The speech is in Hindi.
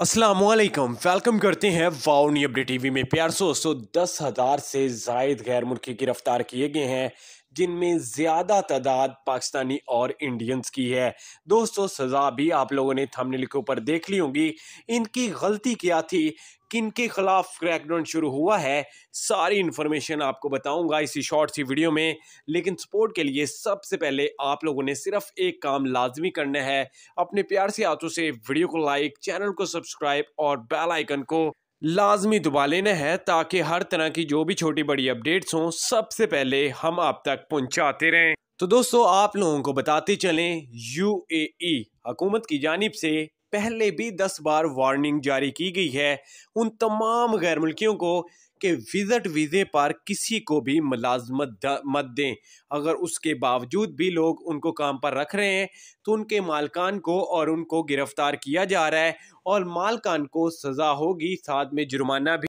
असलम वेलकम करते हैं वाओ टी टीवी में प्यार सो सो दस हज़ार से जायद गैर मुल्की गिरफ्तार किए गए हैं जिनमें ज़्यादा तादाद पाकिस्तानी और इंडियंस की है दोस्तों सज़ा भी आप लोगों ने थंबनेल के ऊपर देख ली होंगी इनकी गलती क्या थी किन के खिलाफ क्रैकडाउन शुरू हुआ है सारी इन्फॉर्मेशन आपको बताऊंगा इसी शॉर्ट सी वीडियो में लेकिन सपोर्ट के लिए सबसे पहले आप लोगों ने सिर्फ एक काम लाजमी करना है अपने प्यार से हाथों से वीडियो को लाइक चैनल को सब्सक्राइब और बेल आइकन को लाजमी दबा लेना है ताकि हर तरह की जो भी छोटी बड़ी अपडेट्स हों सबसे पहले हम आप तक पहुँचाते रहें तो दोस्तों आप लोगों को बताते चलें यूएई e, हुकूमत की जानब से पहले भी दस बार वार्निंग जारी की गई है उन तमाम गैर मुल्कियों को कि विज़िट वीज़े पर किसी को भी मुलाजमत मत दें अगर उसके बावजूद भी लोग उनको काम पर रख रहे हैं तो उनके मालकान को और उनको गिरफ़्तार किया जा रहा है और मालकान को सज़ा होगी साथ में जुर्माना भी